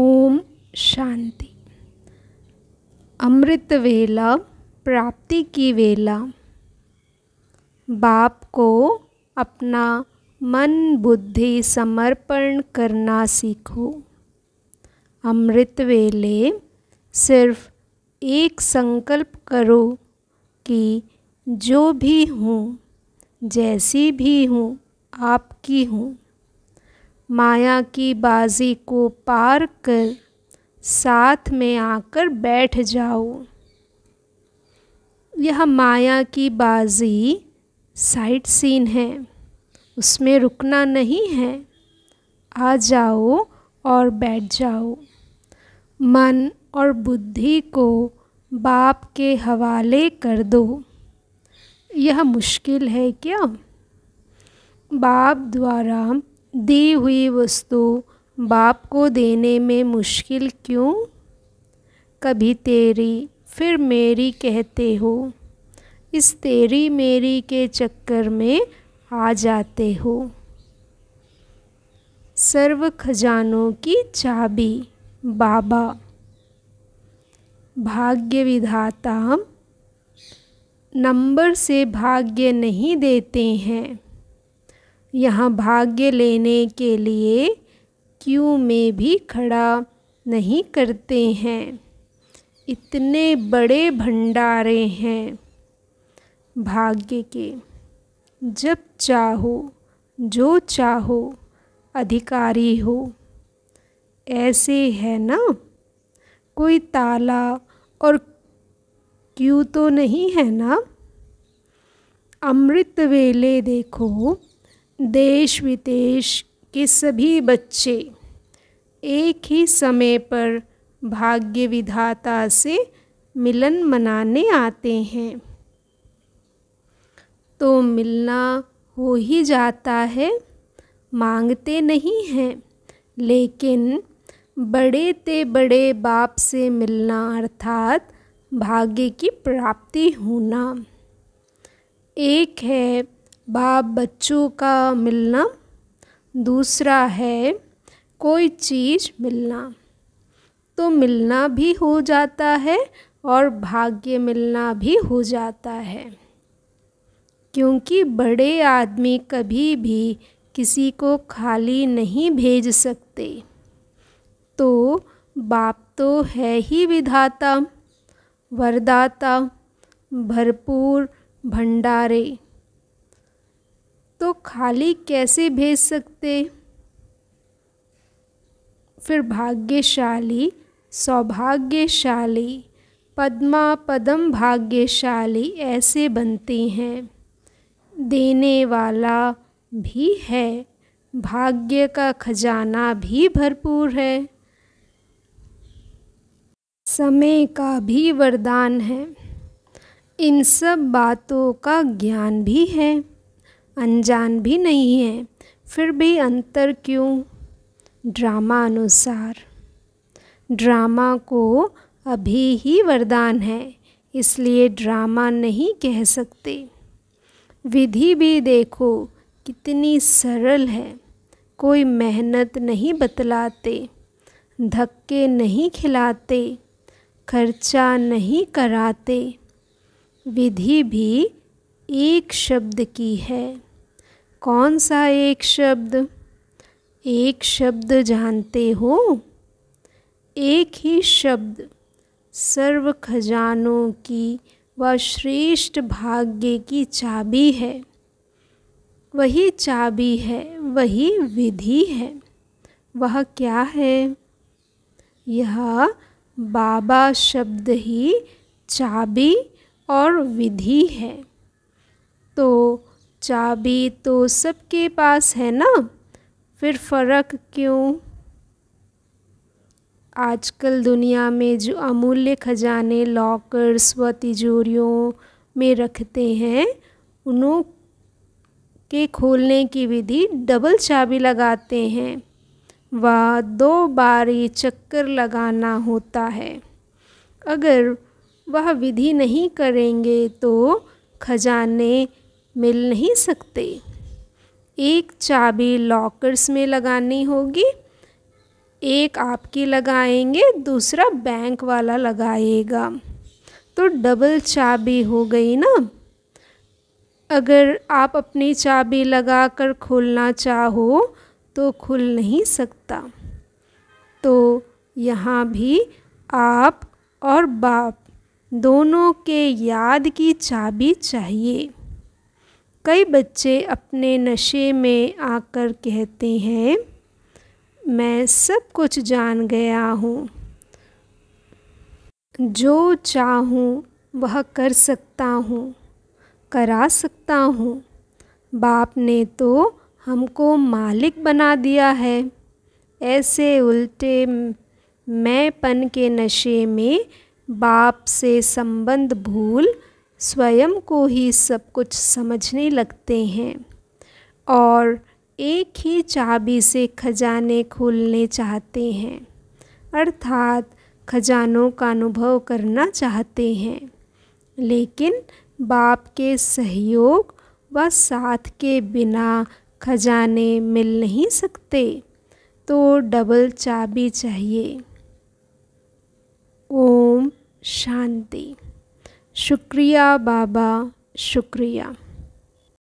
ओम शांति अमृत वेला प्राप्ति की वेला बाप को अपना मन बुद्धि समर्पण करना सीखो अमृत वेले सिर्फ एक संकल्प करो कि जो भी हूँ जैसी भी हूँ आपकी हूँ माया की बाजी को पार कर साथ में आकर बैठ जाओ यह माया की बाजी साइट सीन है उसमें रुकना नहीं है आ जाओ और बैठ जाओ मन और बुद्धि को बाप के हवाले कर दो यह मुश्किल है क्या बाप द्वारा दी हुई वस्तु बाप को देने में मुश्किल क्यों कभी तेरी फिर मेरी कहते हो इस तेरी मेरी के चक्कर में आ जाते हो सर्व खजानों की चाबी बाबा भाग्य विधाता हम नंबर से भाग्य नहीं देते हैं यहाँ भाग्य लेने के लिए क्यू में भी खड़ा नहीं करते हैं इतने बड़े भंडारे हैं भाग्य के जब चाहो जो चाहो अधिकारी हो ऐसे है ना कोई ताला और क्यों तो नहीं है ना अमृत वेले देखो देश विदेश के सभी बच्चे एक ही समय पर भाग्य विधाता से मिलन मनाने आते हैं तो मिलना हो ही जाता है मांगते नहीं हैं लेकिन बड़े ते बड़े बाप से मिलना अर्थात भाग्य की प्राप्ति होना एक है बाप बच्चों का मिलना दूसरा है कोई चीज़ मिलना तो मिलना भी हो जाता है और भाग्य मिलना भी हो जाता है क्योंकि बड़े आदमी कभी भी किसी को खाली नहीं भेज सकते तो बाप तो है ही विधाता वरदाता भरपूर भंडारे तो खाली कैसे भेज सकते फिर भाग्यशाली सौभाग्यशाली पद्मा पदम भाग्यशाली ऐसे बनते हैं देने वाला भी है भाग्य का खजाना भी भरपूर है समय का भी वरदान है इन सब बातों का ज्ञान भी है अनजान भी नहीं है फिर भी अंतर क्यों ड्रामा अनुसार ड्रामा को अभी ही वरदान है इसलिए ड्रामा नहीं कह सकते विधि भी देखो कितनी सरल है कोई मेहनत नहीं बतलाते धक्के नहीं खिलाते खर्चा नहीं कराते विधि भी एक शब्द की है कौन सा एक शब्द एक शब्द जानते हो एक ही शब्द सर्व खजानों की व श्रेष्ठ भाग्य की चाबी है वही चाबी है वही विधि है वह क्या है यह बाबा शब्द ही चाबी और विधि है तो चाबी तो सबके पास है ना फिर फ़र्क क्यों आजकल दुनिया में जो अमूल्य खजाने लॉकर्स व तिजोरियों में रखते हैं उन्हों के खोलने की विधि डबल चाबी लगाते हैं व दो बारी चक्कर लगाना होता है अगर वह विधि नहीं करेंगे तो खजाने मिल नहीं सकते एक चाबी लॉकर्स में लगानी होगी एक आपकी लगाएंगे दूसरा बैंक वाला लगाएगा तो डबल चाबी हो गई ना अगर आप अपनी चाबी लगा कर खोलना चाहो तो खुल नहीं सकता तो यहाँ भी आप और बाप दोनों के याद की चाबी चाहिए कई बच्चे अपने नशे में आकर कहते हैं मैं सब कुछ जान गया हूँ जो चाहूँ वह कर सकता हूँ करा सकता हूँ बाप ने तो हमको मालिक बना दिया है ऐसे उल्टे मैंपन के नशे में बाप से संबंध भूल स्वयं को ही सब कुछ समझने लगते हैं और एक ही चाबी से खजाने खोलने चाहते हैं अर्थात खजानों का अनुभव करना चाहते हैं लेकिन बाप के सहयोग व साथ के बिना खजाने मिल नहीं सकते तो डबल चाबी चाहिए ओम शांति शुक्रिया बाबा शुक्रिया